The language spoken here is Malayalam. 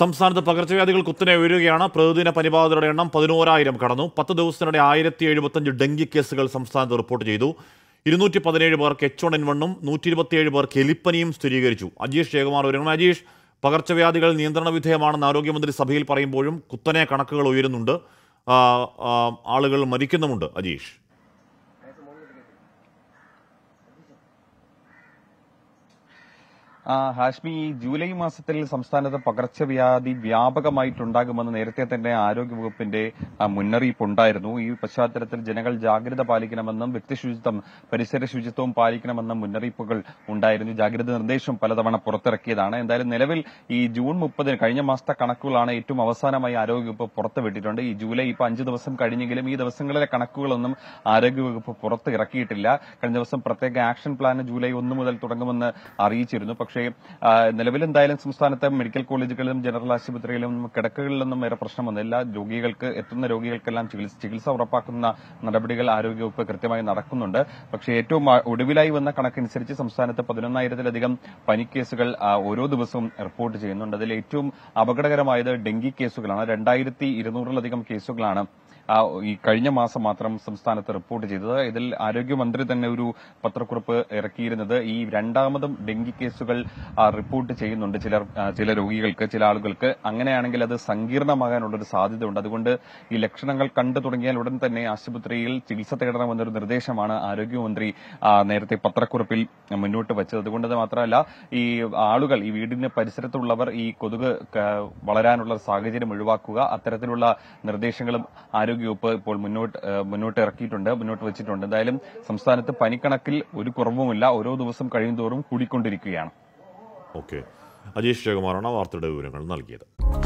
സംസ്ഥാനത്ത് പകർച്ചവ്യാധികൾ കുത്തനെ ഉയരുകയാണ് പ്രതിദിന പനിബാധിതരുടെ എണ്ണം പതിനോരായിരം കടന്നു പത്ത് ദിവസത്തിനിടെ ആയിരത്തി എഴുപത്തഞ്ച് ഡെങ്കി കേസുകൾ സംസ്ഥാനത്ത് റിപ്പോർട്ട് ചെയ്തു ഇരുന്നൂറ്റി പതിനേഴ് പേർക്ക് എച്ച് വൺ എൻ വണ്ണും നൂറ്റി ഇരുപത്തിയേഴ് പേർക്ക് എലിപ്പനിയും സ്ഥിരീകരിച്ചു അജീഷ് ജയകുമാർ ഒരുങ്ങണം അജീഷ് പകർച്ചവ്യാധികൾ നിയന്ത്രണ വിധേയമാണെന്ന് ആരോഗ്യമന്ത്രി സഭയിൽ പറയുമ്പോഴും കുത്തനെ കണക്കുകൾ ഉയരുന്നുണ്ട് ആളുകൾ മരിക്കുന്നുമുണ്ട് അജീഷ് ഹാഷ്മി ജൂലൈ മാസത്തിൽ സംസ്ഥാനത്ത് പകർച്ചവ്യാധി വ്യാപകമായിട്ടുണ്ടാകുമെന്ന് നേരത്തെ തന്നെ ആരോഗ്യവകുപ്പിന്റെ മുന്നറിയിപ്പ് ഉണ്ടായിരുന്നു ഈ പശ്ചാത്തലത്തിൽ ജനങ്ങൾ ജാഗ്രത പാലിക്കണമെന്നും വ്യക്തിശുചിത്വം പരിസര ശുചിത്വവും പാലിക്കണമെന്നും മുന്നറിയിപ്പുകൾ ഉണ്ടായിരുന്നു ജാഗ്രത നിർദ്ദേശം പലതവണ പുറത്തിറക്കിയതാണ് എന്തായാലും നിലവിൽ ഈ ജൂൺ മുപ്പതിന് കഴിഞ്ഞ മാസത്തെ കണക്കുകളാണ് ഏറ്റവും അവസാനമായി ആരോഗ്യവകുപ്പ് പുറത്തുവിട്ടിട്ടുണ്ട് ഈ ജൂലൈ ഇപ്പൊ അഞ്ച് ദിവസം കഴിഞ്ഞെങ്കിലും ഈ ദിവസങ്ങളിലെ കണക്കുകളൊന്നും ആരോഗ്യവകുപ്പ് പുറത്തിറക്കിയിട്ടില്ല കഴിഞ്ഞ ദിവസം പ്രത്യേക ആക്ഷൻ പ്ലാൻ ജൂലൈ ഒന്ന് മുതൽ തുടങ്ങുമെന്ന് അറിയിച്ചിരുന്നു പക്ഷേ നിലവിൽ എന്തായാലും സംസ്ഥാനത്തെ മെഡിക്കൽ കോളേജുകളിലും ജനറൽ ആശുപത്രികളിലും കിടക്കുകളിലൊന്നും വേറെ പ്രശ്നം വന്നില്ല രോഗികൾക്ക് എത്തുന്ന രോഗികൾക്കെല്ലാം ചികിത്സ ഉറപ്പാക്കുന്ന നടപടികൾ ആരോഗ്യവകുപ്പ് കൃത്യമായി നടക്കുന്നുണ്ട് പക്ഷേ ഏറ്റവും ഒടുവിലായി വന്ന കണക്കനുസരിച്ച് സംസ്ഥാനത്ത് പതിനൊന്നായിരത്തിലധികം പനിക്കേസുകൾ ഓരോ ദിവസവും റിപ്പോർട്ട് ചെയ്യുന്നുണ്ട് അതിൽ ഏറ്റവും അപകടകരമായത് ഡെങ്കി കേസുകളാണ് രണ്ടായിരത്തി ഇരുന്നൂറിലധികം കേസുകളാണ് ഈ കഴിഞ്ഞ മാസം മാത്രം സംസ്ഥാനത്ത് റിപ്പോർട്ട് ചെയ്തത് ഇതിൽ ആരോഗ്യമന്ത്രി തന്നെ ഒരു പത്രക്കുറിപ്പ് ഇറക്കിയിരുന്നത് ഈ രണ്ടാമതും ഡെങ്കി കേസുകൾ റിപ്പോർട്ട് ചെയ്യുന്നുണ്ട് ചിലർ ചില രോഗികൾക്ക് ചില ആളുകൾക്ക് അങ്ങനെയാണെങ്കിൽ അത് സങ്കീർണമാകാനുള്ളൊരു സാധ്യതയുണ്ട് അതുകൊണ്ട് ഈ ലക്ഷണങ്ങൾ കണ്ടു തുടങ്ങിയാൽ ഉടൻ തന്നെ ആശുപത്രിയിൽ ചികിത്സ തേടണമെന്നൊരു നിർദ്ദേശമാണ് ആരോഗ്യമന്ത്രി നേരത്തെ പത്രക്കുറിപ്പിൽ മുന്നോട്ട് വച്ചത് അതുകൊണ്ട് മാത്രമല്ല ഈ ആളുകൾ ഈ വീടിന് പരിസരത്തുള്ളവർ ഈ കൊതുക് വളരാനുള്ള സാഹചര്യം ഒഴിവാക്കുക അത്തരത്തിലുള്ള നിർദ്ദേശങ്ങളും ആരോഗ്യ ആരോഗ്യവകുപ്പ് ഇപ്പോൾ മുന്നോട്ട് മുന്നോട്ട് ഇറക്കിയിട്ടുണ്ട് മുന്നോട്ട് വെച്ചിട്ടുണ്ട് എന്തായാലും സംസ്ഥാനത്ത് പനിക്കണക്കിൽ ഒരു കുറവുമില്ല ഓരോ ദിവസം തോറും കൂടിക്കൊണ്ടിരിക്കുകയാണ് ഓക്കെ അജീഷ് ജയകുമാറാണ് വാർത്തയുടെ വിവരങ്ങൾ നൽകിയത്